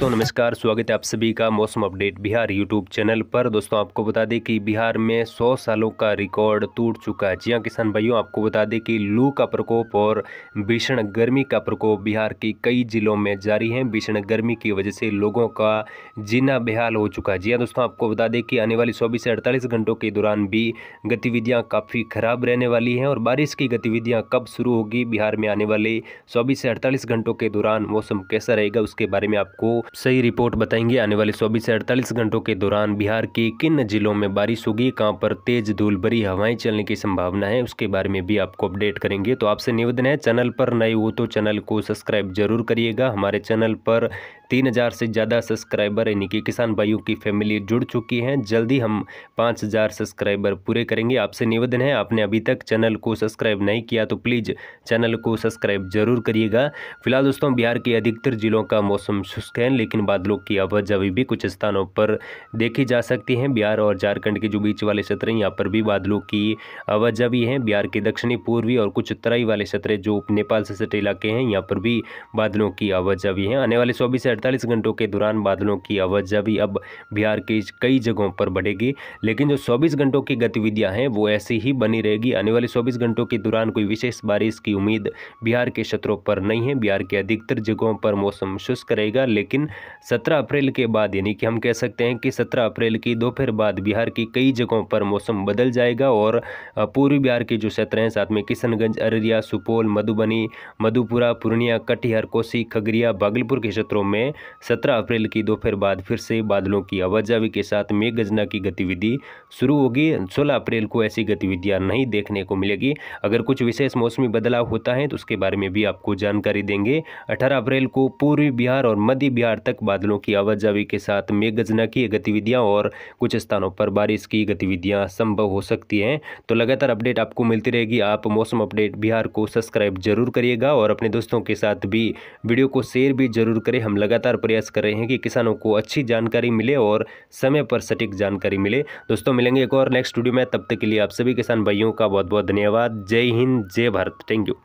दोस्तों नमस्कार स्वागत है आप सभी का मौसम अपडेट बिहार यूट्यूब चैनल पर दोस्तों आपको बता दें कि बिहार में 100 सालों का रिकॉर्ड टूट चुका है जी हाँ किसान भाइयों आपको बता दें कि लू का प्रकोप और भीषण गर्मी का प्रकोप बिहार के कई जिलों में जारी है भीषण गर्मी की वजह से लोगों का जीना बेहाल हो चुका है जी हाँ दोस्तों आपको बता दें कि आने वाली चौबीस से अड़तालीस घंटों के दौरान भी गतिविधियाँ काफ़ी खराब रहने वाली हैं और बारिश की गतिविधियाँ कब शुरू होगी बिहार में आने वाले चौबीस से अड़तालीस घंटों के दौरान मौसम कैसा रहेगा उसके बारे में आपको सही रिपोर्ट बताएंगे आने वाले चौबीस से अड़तालीस घंटों के दौरान बिहार के किन जिलों में बारिश होगी कहाँ पर तेज धूल भरी हवाएं चलने की संभावना है उसके बारे में भी आपको अपडेट करेंगे तो आपसे निवेदन है चैनल पर नए हो तो चैनल को सब्सक्राइब जरूर करिएगा हमारे चैनल पर तीन हज़ार से ज़्यादा सब्सक्राइबर यानी कि किसान भाइयों की फैमिली जुड़ चुकी हैं जल्दी हम पाँच हज़ार सब्सक्राइबर पूरे करेंगे आपसे निवेदन है आपने अभी तक चैनल को सब्सक्राइब नहीं किया तो प्लीज़ चैनल को सब्सक्राइब जरूर करिएगा फिलहाल दोस्तों बिहार के अधिकतर जिलों का मौसम शुष्क है लेकिन बादलों की आवाज अभी भी कुछ स्थानों पर देखी जा सकती है बिहार और झारखंड के जो बीच वाले क्षेत्र हैं यहाँ पर भी बादलों की आवाजा भी है बिहार के दक्षिणी पूर्वी और कुछ उत्तराई वाले क्षेत्र जो नेपाल से सटे इलाके हैं यहाँ पर भी बादलों की आवाज अभी है आने वाले चौबीस 48 घंटों के दौरान बादलों की आवाजा भी अब बिहार के कई जगहों पर बढ़ेगी लेकिन जो चौबीस घंटों की गतिविधियाँ हैं वो ऐसी ही बनी रहेगी आने वाले चौबीस घंटों के दौरान कोई विशेष बारिश की उम्मीद बिहार के क्षेत्रों पर नहीं है बिहार के अधिकतर जगहों पर मौसम शुष्क रहेगा लेकिन सत्रह अप्रैल के बाद यानी कि हम कह सकते हैं कि सत्रह अप्रैल की दोपहर बाद बिहार की कई जगहों पर मौसम बदल जाएगा और पूर्वी बिहार के जो क्षेत्र हैं साथ में किशनगंज अररिया सुपौल मधुबनी मधुपुरा पूर्णिया कटिहार कोसी खगड़िया भागलपुर के क्षेत्रों में हैं सत्रह अप्रैल की दोपहर बाद फिर से बादलों की आवाजावी के साथ मेघ गजना की गतिविधि शुरू होगी सोलह अप्रैल को ऐसी गतिविधियाँ नहीं देखने को मिलेगी अगर कुछ विशेष मौसमी बदलाव होता है तो उसके बारे में भी आपको जानकारी देंगे अठारह अप्रैल को पूर्वी बिहार और मध्य बिहार तक बादलों की आवाजावी के साथ मेघ गजना की गतिविधियाँ और कुछ स्थानों पर बारिश की गतिविधियाँ संभव हो सकती हैं तो लगातार अपडेट आपको मिलती रहेगी आप मौसम अपडेट बिहार को सब्सक्राइब जरूर करिएगा और अपने दोस्तों के साथ भी वीडियो को शेयर भी जरूर करें हम लगातार लगातार प्रयास कर रहे हैं कि किसानों को अच्छी जानकारी मिले और समय पर सटीक जानकारी मिले दोस्तों मिलेंगे एक और नेक्स्ट वीडियो में तब तक के लिए आप सभी किसान भाइयों का बहुत बहुत धन्यवाद जय हिंद जय भारत थैंक यू